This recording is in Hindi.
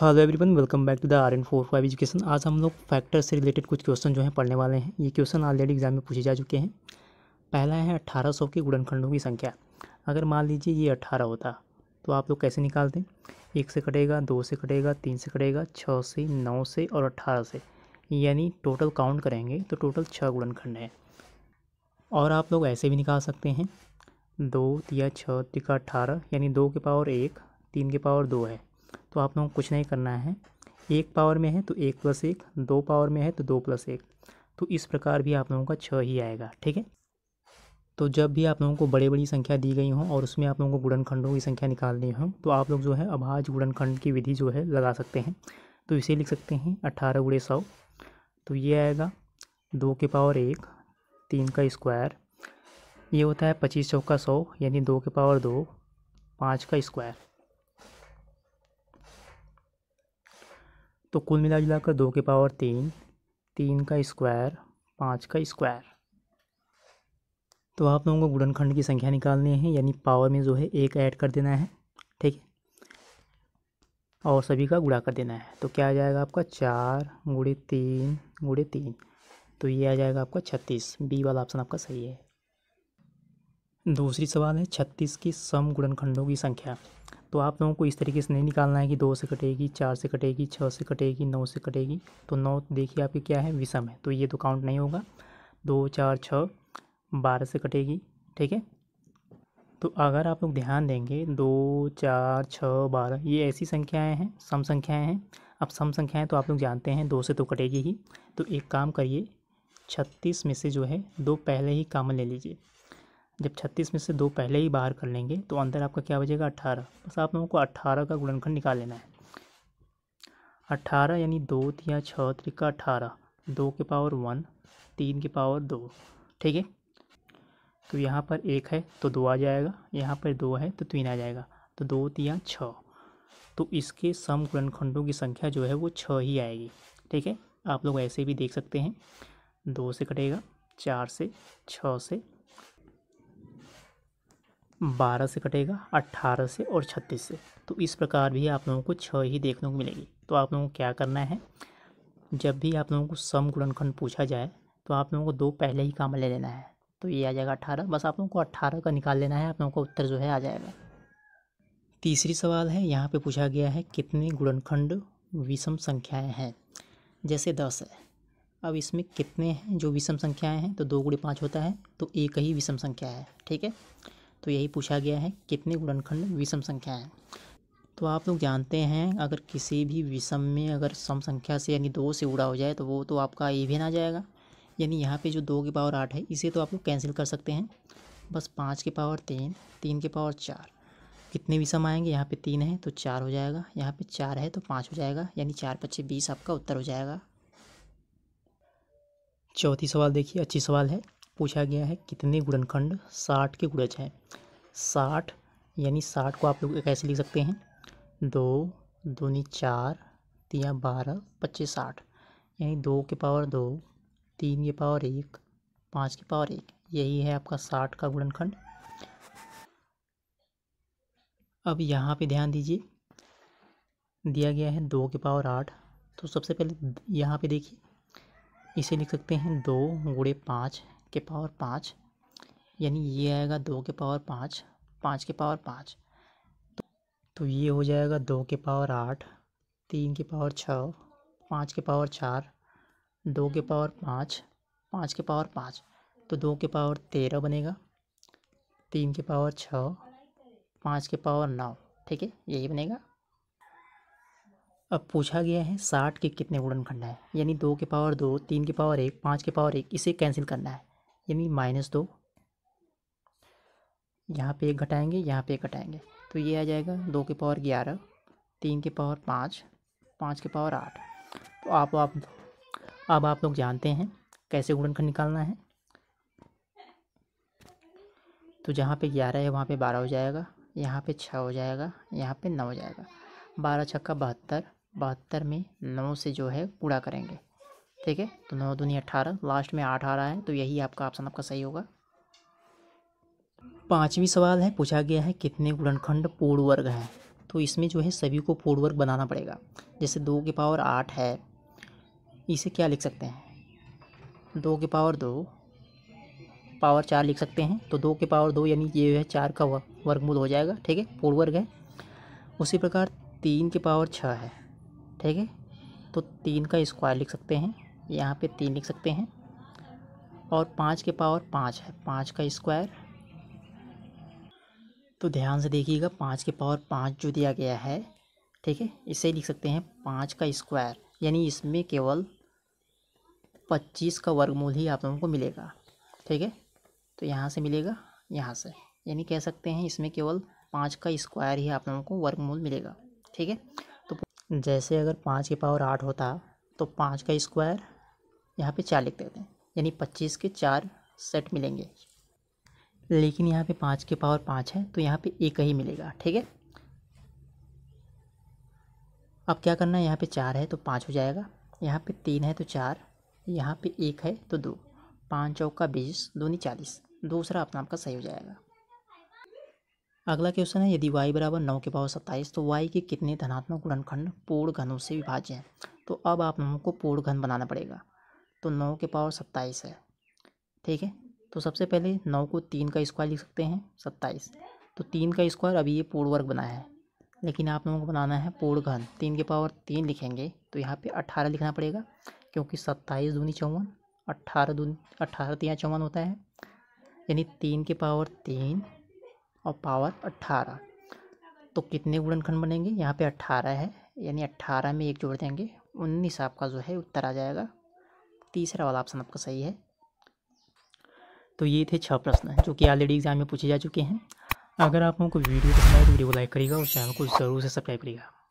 hello everyone welcome back to the R N four five education आज हम लोग फैक्टर से रिलेटेड कुछ क्वेश्चन जो हैं पढ़ने वाले हैं ये क्वेश्चन ऑलरेडी एग्जाम में पूछे जा चुके हैं पहला है अट्ठारह सौ के गुड़नखंडों की संख्या अगर मान लीजिए ये अट्ठारह होता तो आप लोग कैसे निकालते एक से कटेगा दो से कटेगा तीन से कटेगा छः से नौ से और अट्ठारह से यानी टोटल काउंट करेंगे तो टोटल छः गुड़नखंड हैं और आप लोग ऐसे भी निकाल सकते हैं दो या छः तिका अट्ठारह यानी दो के पावर एक तीन के पावर दो है तो आप लोगों को कुछ नहीं करना है एक पावर में है तो एक प्लस एक दो पावर में है तो दो प्लस एक तो इस प्रकार भी आप लोगों का छः ही आएगा ठीक है तो जब भी आप लोगों को बड़ी बड़ी संख्या दी गई हो और उसमें आप लोगों को गुणनखंडों की संख्या निकालनी हो तो आप लोग जो है अभाज गुणनखंड की विधि जो है लगा सकते हैं तो इसे लिख सकते हैं अट्ठारह गुड़े सौ तो ये आएगा दो के पावर एक तीन का स्क्वायर ये होता है पच्चीस चौका सौ यानी दो के पावर दो पाँच का स्क्वायर तो कुल मिला जुलाकर दो के पावर तीन तीन का स्क्वायर पाँच का स्क्वायर तो आप लोगों को गुणनखंड की संख्या निकालनी है यानी पावर में जो है एक ऐड कर देना है ठीक है और सभी का गुड़ा कर देना है तो क्या आ जाएगा आपका चार गुड़े तीन गुड़े तीन तो ये आ जाएगा आपका छत्तीस बी वाला ऑप्शन आपका सही है दूसरी सवाल है छत्तीस की सम गुणनखंडों की संख्या तो आप लोगों को इस तरीके से नहीं निकालना है कि दो से कटेगी चार से कटेगी छः से कटेगी नौ से कटेगी तो नौ देखिए आपकी क्या है विषम है तो ये तो काउंट नहीं होगा दो चार छः बारह से कटेगी ठीक है तो अगर आप लोग ध्यान देंगे दो चार छः बारह ये ऐसी संख्याएं हैं सम संख्याएं हैं अब सम संख्याएं तो आप लोग जानते हैं दो से तो कटेगी ही तो एक काम करिए छत्तीस में से जो है दो पहले ही कामन ले लीजिए जब छत्तीस में से दो पहले ही बाहर कर लेंगे तो अंदर आपका क्या बचेगा अट्ठारह बस आप लोगों को अट्ठारह का गुणनखंड निकाल लेना है अट्ठारह यानी दो तिया छः त्रिका अट्ठारह दो के पावर वन तीन के पावर दो ठीक है तो यहाँ पर एक है तो दो आ जाएगा यहाँ पर दो है तो तीन आ जाएगा तो दो तिया छः तो इसके सम गुणनखंडों की संख्या जो है वो छः ही आएगी ठीक है आप लोग ऐसे भी देख सकते हैं दो से कटेगा चार से छः से बारह से कटेगा अट्ठारह से और छत्तीस से तो इस प्रकार भी आप लोगों को छः ही देखने को मिलेगी तो आप लोगों को क्या करना है जब भी आप लोगों को सम गुणनखंड पूछा जाए तो आप लोगों को दो पहले ही काम ले लेना है तो ये आ जाएगा अट्ठारह बस आप लोगों को अट्ठारह का निकाल लेना है आप लोगों का उत्तर जो है आ जाएगा तीसरी सवाल है यहाँ पे पूछा गया है कितने गुणनखंड विषम संख्याएं हैं जैसे दस है अब इसमें कितने हैं जो विषम संख्याएं हैं तो दो गुड़े पाँच होता है तो एक ही विषम संख्या है ठीक है तो यही पूछा गया है कितने गुणनखंड विषम संख्या है तो आप लोग जानते हैं अगर किसी भी विषम में अगर सम संख्या से यानी दो से उड़ा हो जाए तो वो तो आपका इवेन आ जाएगा यानी यहाँ पे जो दो के पावर आठ है इसे तो आप लोग कैंसिल कर सकते हैं बस पाँच के पावर तीन तीन के पावर चार कितने विषम आएंगे यहाँ पे तीन है तो चार हो जाएगा यहाँ पे चार है तो पाँच हो जाएगा यानी चार पच्चीस बीस आपका उत्तर हो जाएगा चौथी सवाल देखिए अच्छी सवाल है पूछा गया है कितने गुणनखंड साठ के गुणज हैं साठ यानी साठ को आप लोग कैसे लिख सकते हैं दो दूनी चार तिया बारह पच्चीस साठ यानी दो के पावर दो तीन के पावर एक पाँच के पावर एक यही है आपका साठ का गुणनखंड अब यहाँ पे ध्यान दीजिए दिया गया है दो के पावर आठ तो सबसे पहले यहाँ पे देखिए इसे लिख सकते हैं दो गुड़े पाँच के पावर पाँच यानी ये आएगा दो के पावर पाँच पाँच के पावर पाँच तो, तो ये हो जाएगा दो के पावर आठ तीन के पावर छः पाँच के पावर चार दो के पावर पाँच पाँच के पावर पाँच तो दो के पावर तेरह बनेगा तीन के पावर छः पाँच के पावर नौ ठीक है यही बनेगा अब पूछा गया है साठ के कितने गुणनखंड है यानी दो के पावर दो तीन के पावर एक पाँच के पावर एक इसे कैंसिल करना है यानी माइनस दो यहाँ पे एक घटाएंगे यहाँ पे एक घटाएंगे तो ये आ जाएगा दो के पावर ग्यारह तीन के पावर पाँच पाँच के पावर आठ तो आप आप अब आप लोग जानते हैं कैसे गुणनखंड निकालना है तो जहाँ पे ग्यारह है वहाँ पे बारह हो जाएगा यहाँ पे छः हो जाएगा यहाँ पे नौ हो जाएगा बारह छक्का बहत्तर बहत्तर में नौ से जो है पूरा करेंगे ठीक है तो नौ दूनी अट्ठारह लास्ट में आठ आ रहा है तो यही आपका ऑप्शन आपका सही होगा पाँचवीं सवाल है पूछा गया है कितने गुणनखंड पूर्ण वर्ग हैं तो इसमें जो है सभी को पूर्ण वर्ग बनाना पड़ेगा जैसे दो के पावर आठ है इसे क्या लिख सकते हैं दो के पावर दो पावर चार लिख सकते हैं तो दो के पावर दो यानी ये है चार का वर्गमूल हो जाएगा ठीक है पूर्ण वर्ग है उसी प्रकार तीन के पावर छः है ठीक है तो तीन का स्क्वायर लिख सकते हैं यहाँ पे तीन लिख सकते हैं और पाँच के पावर पाँच है पाँच का स्क्वायर तो ध्यान से देखिएगा पाँच के पावर पाँच जो दिया गया है ठीक है इसे लिख सकते हैं पाँच का स्क्वायर यानी इसमें केवल पच्चीस का वर्गमूल ही आप लोगों को मिलेगा ठीक है तो यहाँ से मिलेगा यहाँ से यानी कह सकते हैं इसमें केवल पाँच का स्क्वायर ही आप लोगों को वर्गमूल मिलेगा ठीक है तो जैसे अगर पाँच के पावर आठ होता तो पाँच का स्क्वायर यहाँ पे चार लिख देते हैं यानी पच्चीस के चार सेट मिलेंगे लेकिन यहाँ पे पाँच के पावर पाँच है तो यहाँ पे एक ही मिलेगा ठीक है अब क्या करना है यहाँ पे चार है तो पाँच हो जाएगा यहाँ पे तीन है तो चार यहाँ पे एक है तो दो पाँच चौक का बीस नहीं चालीस दूसरा अपना आपका सही हो जाएगा अगला क्वेश्चन है यदि y बराबर नौ के पावर सत्ताईस तो y के कितने धनात्मक गुणनखंड पूर्ण घनों से विभाज्य हैं तो अब आप लोगों को पूर्ण घन बनाना पड़ेगा तो नौ के पावर सत्ताईस है ठीक है तो सबसे पहले नौ को तीन का स्क्वायर लिख सकते हैं सत्ताईस तो तीन का स्क्वायर अभी ये पूर्ण वर्ग बना है लेकिन आप लोगों को बनाना है पूर्ण घन तीन के पावर तीन लिखेंगे तो यहाँ पे अट्ठारह लिखना पड़ेगा क्योंकि सत्ताईस दूनी चौवन अट्ठारह दूनी अट्ठारह तिया चौवन होता है यानी तीन के पावर तीन और पावर अट्ठारह तो कितने गुणनखंड बनेंगे यहाँ पे अट्ठारह है यानी अट्ठारह में एक जोड़ देंगे उन्नीस आपका जो है उत्तर आ जाएगा तीसरा वाला ऑप्शन आपका सही है तो ये थे छः प्रश्न जो कि ऑलरेडी एग्जाम में पूछे जा चुके हैं अगर आप लोगों को वीडियो पसंद आए तो वीडियो को लाइक करिएगा और चैनल को ज़रूर से सब्सक्राइब करिएगा